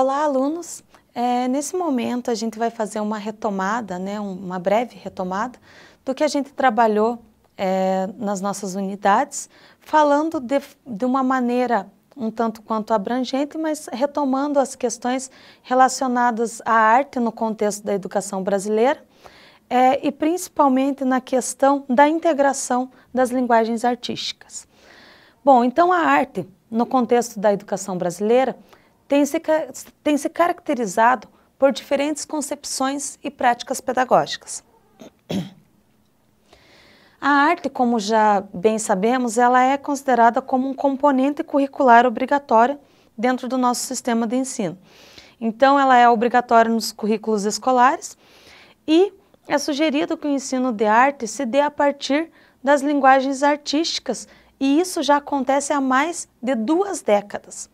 Olá, alunos! É, nesse momento, a gente vai fazer uma retomada, né, uma breve retomada, do que a gente trabalhou é, nas nossas unidades, falando de, de uma maneira um tanto quanto abrangente, mas retomando as questões relacionadas à arte no contexto da educação brasileira é, e principalmente na questão da integração das linguagens artísticas. Bom, então a arte no contexto da educação brasileira tem se, tem se caracterizado por diferentes concepções e práticas pedagógicas. A arte, como já bem sabemos, ela é considerada como um componente curricular obrigatório dentro do nosso sistema de ensino. Então, ela é obrigatória nos currículos escolares e é sugerido que o ensino de arte se dê a partir das linguagens artísticas, e isso já acontece há mais de duas décadas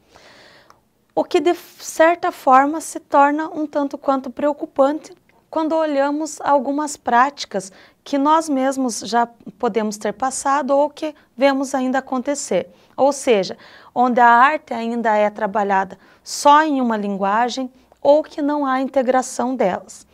o que de certa forma se torna um tanto quanto preocupante quando olhamos algumas práticas que nós mesmos já podemos ter passado ou que vemos ainda acontecer. Ou seja, onde a arte ainda é trabalhada só em uma linguagem ou que não há integração delas.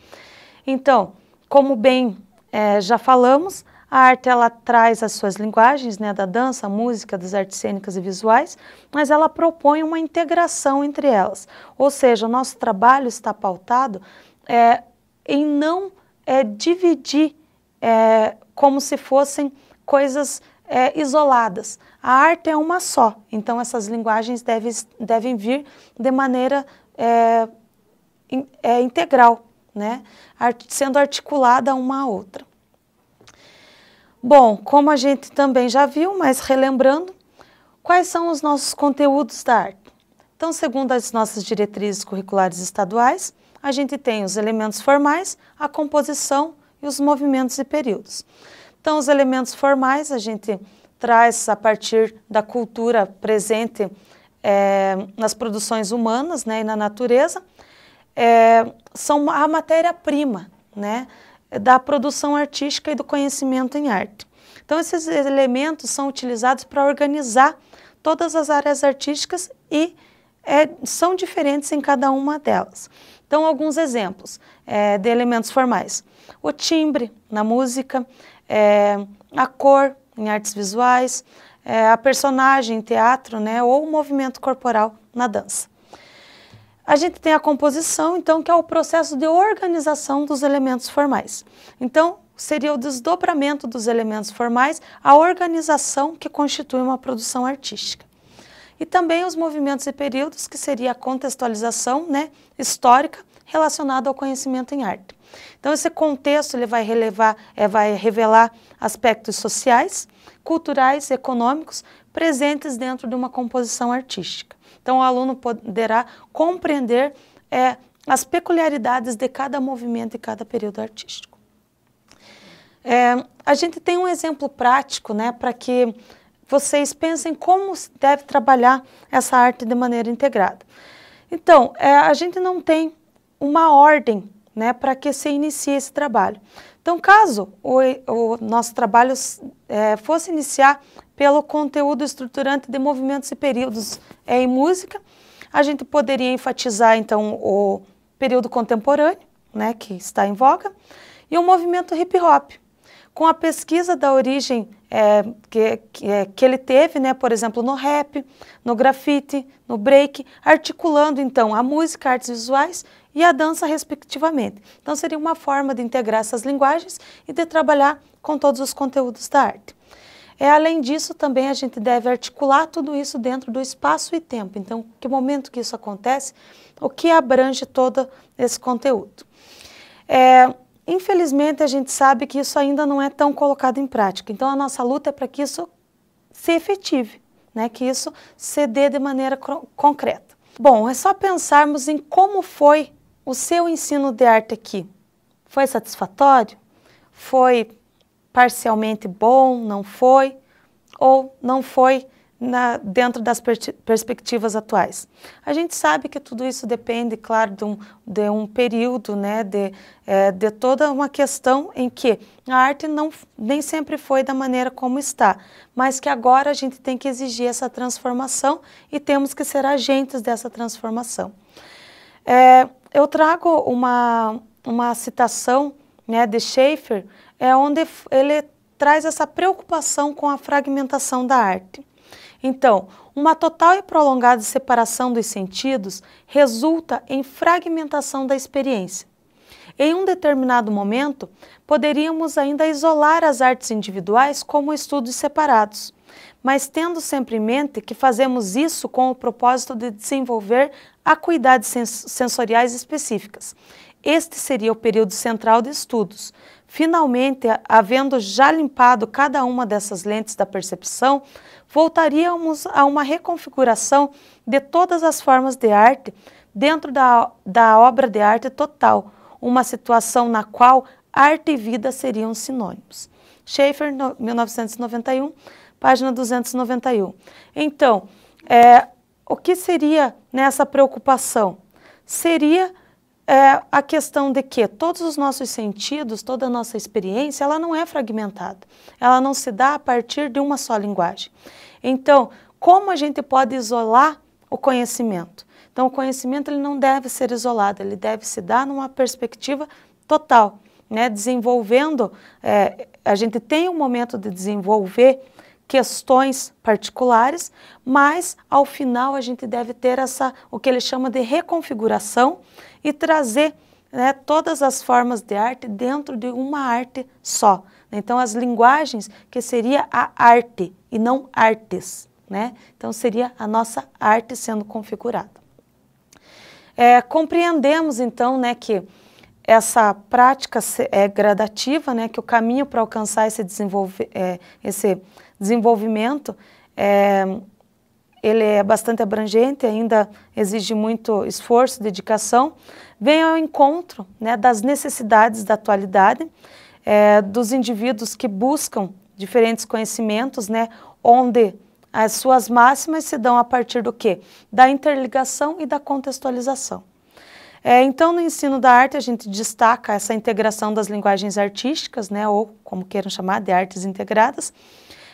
Então, como bem é, já falamos, a arte ela traz as suas linguagens, né, da dança, música, das artes cênicas e visuais, mas ela propõe uma integração entre elas. Ou seja, o nosso trabalho está pautado é, em não é, dividir é, como se fossem coisas é, isoladas. A arte é uma só, então essas linguagens devem, devem vir de maneira é, in, é, integral, né? Art, sendo articulada uma a outra. Bom, como a gente também já viu, mas relembrando, quais são os nossos conteúdos da arte? Então, segundo as nossas diretrizes curriculares estaduais, a gente tem os elementos formais, a composição e os movimentos e períodos. Então, os elementos formais a gente traz a partir da cultura presente é, nas produções humanas né, e na natureza, é, são a matéria-prima, né? É da produção artística e do conhecimento em arte. Então, esses elementos são utilizados para organizar todas as áreas artísticas e é, são diferentes em cada uma delas. Então, alguns exemplos é, de elementos formais. O timbre na música, é, a cor em artes visuais, é, a personagem em teatro né, ou o movimento corporal na dança. A gente tem a composição, então, que é o processo de organização dos elementos formais. Então, seria o desdobramento dos elementos formais, a organização que constitui uma produção artística. E também os movimentos e períodos, que seria a contextualização né, histórica relacionado ao conhecimento em arte. Então, esse contexto ele vai, relevar, é, vai revelar aspectos sociais, culturais econômicos presentes dentro de uma composição artística. Então, o aluno poderá compreender é, as peculiaridades de cada movimento e cada período artístico. É, a gente tem um exemplo prático né, para que vocês pensem como se deve trabalhar essa arte de maneira integrada. Então, é, a gente não tem uma ordem né, para que se inicie esse trabalho. Então, caso o, o nosso trabalho é, fosse iniciar pelo conteúdo estruturante de movimentos e períodos é, em música, a gente poderia enfatizar, então, o período contemporâneo, né, que está em voga, e o movimento hip-hop, com a pesquisa da origem é, que, que, é, que, ele teve, né, por exemplo, no rap, no grafite, no break, articulando, então, a música, artes visuais e a dança, respectivamente. Então, seria uma forma de integrar essas linguagens e de trabalhar com todos os conteúdos da arte. É, além disso, também a gente deve articular tudo isso dentro do espaço e tempo. Então, que momento que isso acontece, o que abrange todo esse conteúdo. É, infelizmente, a gente sabe que isso ainda não é tão colocado em prática. Então, a nossa luta é para que isso se efetive, né? que isso se dê de maneira concreta. Bom, é só pensarmos em como foi o seu ensino de arte aqui foi satisfatório? Foi parcialmente bom? Não foi? Ou não foi na, dentro das per perspectivas atuais? A gente sabe que tudo isso depende, claro, de um, de um período, né, de, é, de toda uma questão em que a arte não, nem sempre foi da maneira como está, mas que agora a gente tem que exigir essa transformação e temos que ser agentes dessa transformação. É, eu trago uma, uma citação né, de Schaeffer, é onde ele traz essa preocupação com a fragmentação da arte. Então, uma total e prolongada separação dos sentidos resulta em fragmentação da experiência. Em um determinado momento, poderíamos ainda isolar as artes individuais como estudos separados, mas tendo sempre em mente que fazemos isso com o propósito de desenvolver acuidades sensoriais específicas. Este seria o período central de estudos. Finalmente, havendo já limpado cada uma dessas lentes da percepção, voltaríamos a uma reconfiguração de todas as formas de arte dentro da, da obra de arte total, uma situação na qual arte e vida seriam sinônimos. Schaeffer, 1991, página 291. Então, é, o que seria nessa né, preocupação? Seria é, a questão de que todos os nossos sentidos, toda a nossa experiência, ela não é fragmentada. Ela não se dá a partir de uma só linguagem. Então, como a gente pode isolar o conhecimento? Então, o conhecimento ele não deve ser isolado, ele deve se dar numa perspectiva total, né? desenvolvendo, é, a gente tem um momento de desenvolver questões particulares, mas ao final a gente deve ter essa o que ele chama de reconfiguração e trazer né, todas as formas de arte dentro de uma arte só. Né? Então as linguagens que seria a arte e não artes, né? Então seria a nossa arte sendo configurada. É, compreendemos então, né, que essa prática é gradativa, né, que o caminho para alcançar esse, desenvolve, é, esse desenvolvimento é, ele é bastante abrangente, ainda exige muito esforço, dedicação, vem ao encontro né, das necessidades da atualidade, é, dos indivíduos que buscam diferentes conhecimentos, né, onde as suas máximas se dão a partir do quê? Da interligação e da contextualização. É, então, no ensino da arte, a gente destaca essa integração das linguagens artísticas, né, ou como queiram chamar, de artes integradas,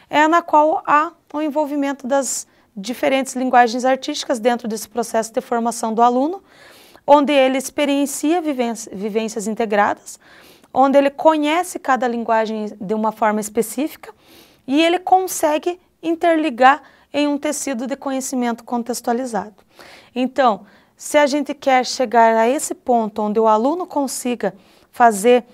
é, na qual há o envolvimento das diferentes linguagens artísticas dentro desse processo de formação do aluno, onde ele experiencia vivências integradas, onde ele conhece cada linguagem de uma forma específica e ele consegue interligar em um tecido de conhecimento contextualizado. Então, se a gente quer chegar a esse ponto onde o aluno consiga fazer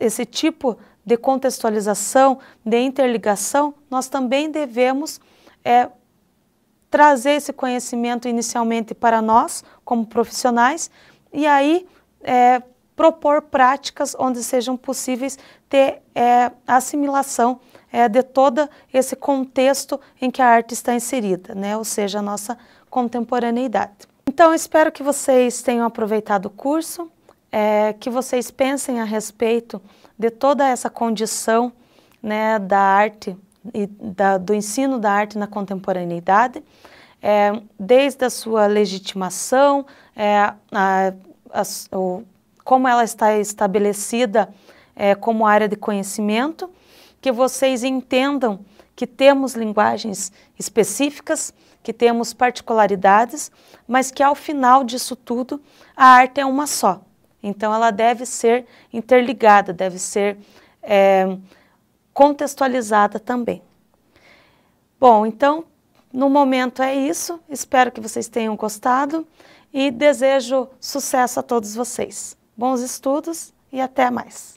esse tipo de contextualização, de interligação, nós também devemos é, trazer esse conhecimento inicialmente para nós, como profissionais, e aí é, propor práticas onde sejam possíveis ter é, assimilação é, de todo esse contexto em que a arte está inserida, né? ou seja, a nossa contemporaneidade. Então, espero que vocês tenham aproveitado o curso, é, que vocês pensem a respeito de toda essa condição né, da arte e da, do ensino da arte na contemporaneidade, é, desde a sua legitimação, é, a, a, o, como ela está estabelecida é, como área de conhecimento, que vocês entendam que temos linguagens específicas que temos particularidades, mas que ao final disso tudo a arte é uma só. Então ela deve ser interligada, deve ser é, contextualizada também. Bom, então no momento é isso. Espero que vocês tenham gostado e desejo sucesso a todos vocês. Bons estudos e até mais.